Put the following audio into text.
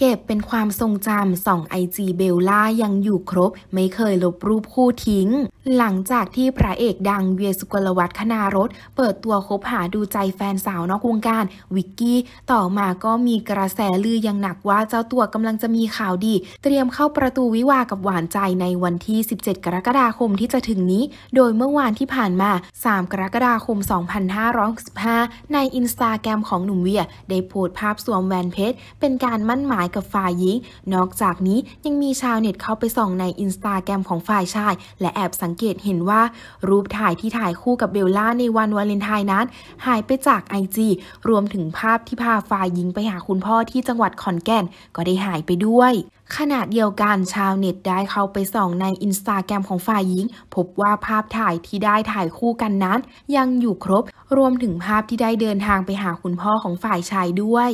เก็บเป็นความทรงจำส่องไอจีเบลล่ายังอยู่ครบ ไม่เคยลบรูปคู่ทิ้ง หลังจากที่พระเอกดังเวียสุกลวัฒคณารถ เปิดตัวคบหาดูใจแฟนสาวนอกวงการวิกกี้ต่อมาก็มีกระแสลืออย่างหนักว่าเจ้าตัวกำลังจะมีข่าวดี เตรียมเข้าประตูวิวากับหวานใจในวันที่ 17 กรกฎาคมที่จะถึงนี้ โดยเมื่อวานที่ผ่านมา 3 กรกฎาคม 2565ในอินสตาแกรมของหนุ่มเวียได้โพสต์ภาพสวมแหวนเพชรเป็นการมั่นหมายายกับฝ่ายหญิงนอกจากนี้ยังมีชาวเน็ตเข้าไปส่องในอินสตาแกรมของฝ่ายชายและแอบสังเกตเห็นว่า รูปถ่ายที่ถ่ายคู่กับเบลล่าในวันวาเลนไทน์นั้นหายไปจากไอจีรวมถึงภาพที่พาฝ่ายหญิง ไปหาคุณพ่อที่จังหวัดขอนแก่นก็ได้หายไปด้วยขณะเดียวกันชาวเน็ตได้เข้าไปส่องในอินสตาแกรมของฝ่ายหญิงพบว่าภาพถ่ายที่ได้ถ่ายคู่กันนั้น ยังอยู่ครบ รวมถึงภาพที่ได้เดินทางไปหาคุณพ่อของฝ่ายชายด้วย